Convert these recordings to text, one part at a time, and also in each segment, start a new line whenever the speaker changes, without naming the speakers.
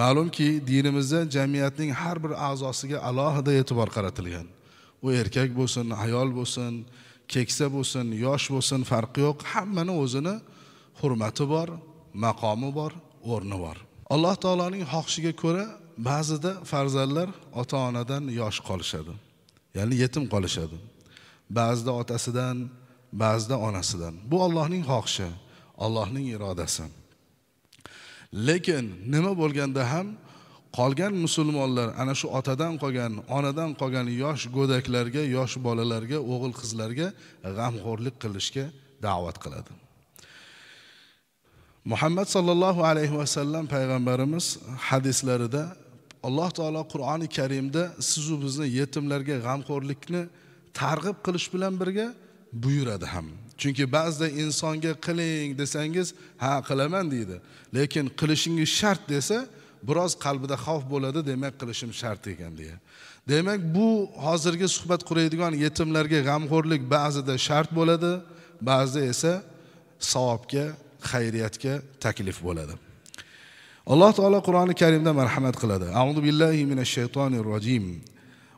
ma'lumki dinimizda jamiyatning har bir a'zosiga alohida e'tibor qaratilgan u erkak bo'lsin ayol bo'lsin keksa bo'lsin yosh bo'lsin farqi yo'q hammani o'zini hurmati bor maqomi bor o'rni bor alloh taoloning xohishiga ko'ra ba'zida farzandlar ota onadan yosh qolishadi ya'ni yetim qolishadi ba'zida otasidan ba'zida onasidan bu ollohning xohishi ollohning irodasi lekin nima bo'lganda ham qolgan musulmonlar ana shu otadan qolgan onadan qolgan yosh go'daklarga yosh bolalarga o'g'il qizlarga g'amxo'rlik qilishga da'vat qiladi muhammad sollallohu alayhi vasallam payg'ambarimiz hadislarida alloh taolo qur'oni karimda sizu bizni yetimlarga g'amxo'rlikni targ'ib qilish bilan birga buyuradi ham chunki ba'zida insonga qiling desangiz ha qilaman deydi lekin qilishingiz shart desa biroz qalbida xavf bo'ladi demak qilishim shart ekan deya demak bu hozirgi suhbat quraydigan yetimlarga g'amxo'rlik ba'zida shart bo'ladi ba'zida esa savobga xayriyatga taklif bo'ladi alloh taolo qur'oni karimda marhamat qiladi azu billahi minash shaytonir rojim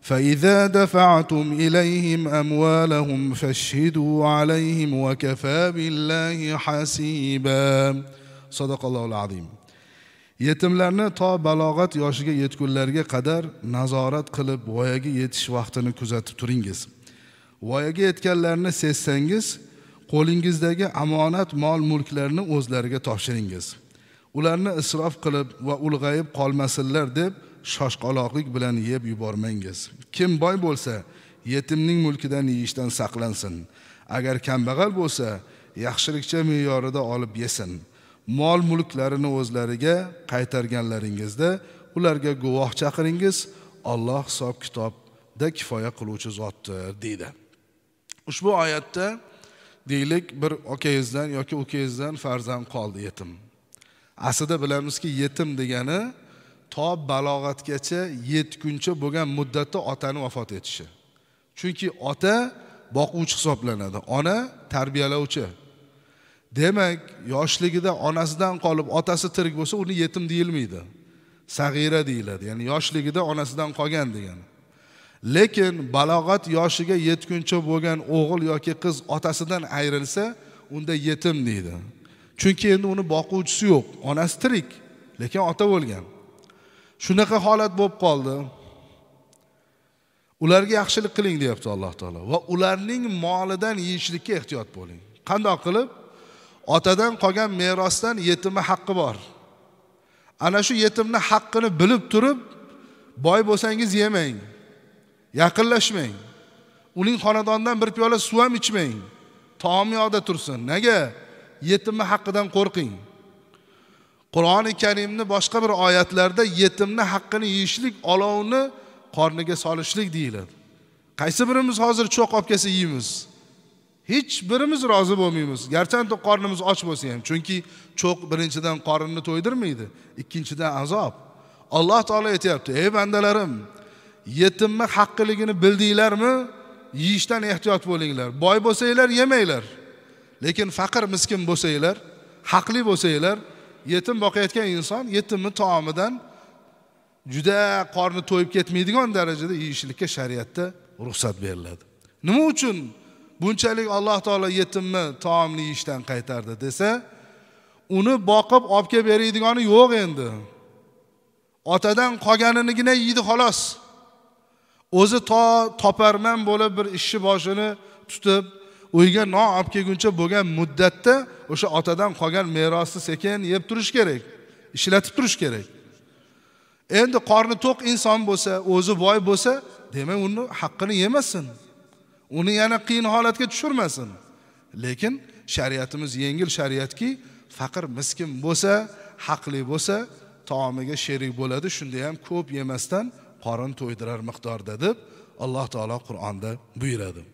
فإذا دفعتم إليهم أموالهم فاشهدوا عليهم وكفى بالله حسيبا صدق الله العظيم yetimlarni to balog'at yoshiga yetgunlarga qadar nazorat qilib voyaga yetish vaqtini kuzatib turingiz voyaga yetganlarni sezsangiz qo'lingizdagi omonat mol mulklarni o'zlariga topshiringiz ularni isrof qilib va ulg'ayib qolmasinlar deb shoshqaloqlik bilan yeb yubormangiz kim boy bo'lsa yetimning mulkidan yeyishdan saqlansin agar kambag'al bo'lsa yaxshilikcha me'yorida olib yesin mol mulklarini o'zlariga qaytarganlaringizda ularga guvoh chaqiringiz olloh hisob kitobda kifoya qiluvchi zotdir deydi ushbu oyatda deylik bir okangizdan yoki ukangizdan farzand qoldi yetim aslida bilamizki yetim degani to balog'atgacha yetguncha bo'lgan muddatda otani vafot etishi chunki ota boquvchi hisoblanadi ona tarbiyalovchi demak yoshligida onasidan qolib otasi tirik bo'lsa uni yetim deyilmaydi sag'ira deyiladi ya'ni yoshligida onasidan qolgan degani lekin balog'at yoshiga yetguncha bo'lgan o'g'il yoki qiz otasidan ayrilsa unda yetim deydi chunki endi uni boquvchisi yo'q onasi tirik lekin ota bo'lgan shunaqa holat bo'lib qoldi ularga yaxshilik qiling deyapti alloh taolo va ularning molidan yeyishlikka ehtiyot bo'ling qandoq qilib otadan qolgan merosdan yetimni haqqi bor ana shu yetimni haqqini bilib turib boy bo'lsangiz yemang yaqinlashmang uning xonadonidan bir piyola suv ham ichmang taom yoqda tursin nega yetimni haqqidan qo'rqing qur'oni karimni boshqa bir oyatlarda yetimni haqqini yeyishlik olovni qorniga solishlik deyiladi qaysi birimiz hozir cho'q olib kelsa yeymiz hech birimiz rozi bo'lmaymiz garchi qornimiz och bo'lsa ham chunki cho'q birinchidan qorinni to'ydirmaydi ikkinchidan azob alloh taolo aytyapti ey bandalarim yetimni haqqiligini bildinglarmi yeyishdan ehtiyot bo'linglar boy bo'lsanglar yemanglar lekin faqir miskin bo'lsanglar haqli bo'lsanglar yetim boqayotgan inson yetimni taomidan juda qorni to'yib ketmaydigan darajada yeyishlikka shariatda ruxsat beriladi nima uchun bunchalik alloh taolo yetimni taomni yeyishdan qaytardi desa uni boqib olib kelib beradigani yo'q endi otadan qolganinigina yeydi xolos o'zi to toparman bo'lib bir ishni boshini tutib uyga non olib kelguncha bo'lgan muddatda o'sha otadan qolgan merosni sekin yeb turish kerak ishlatib turish kerak endi qorni to'q inson bo'lsa o'zi boy bo'lsa demak uni haqqini yemasin uni yana qiyin holatga tushirmasin lekin shariatimiz yengil shariatki faqir miskin bo'lsa haqli bo'lsa taomiga sherik bo'ladi shunda ham ko'p yemasdan qorin to'ydirar miqdorda deb alloh taolo qur'onda buyuradi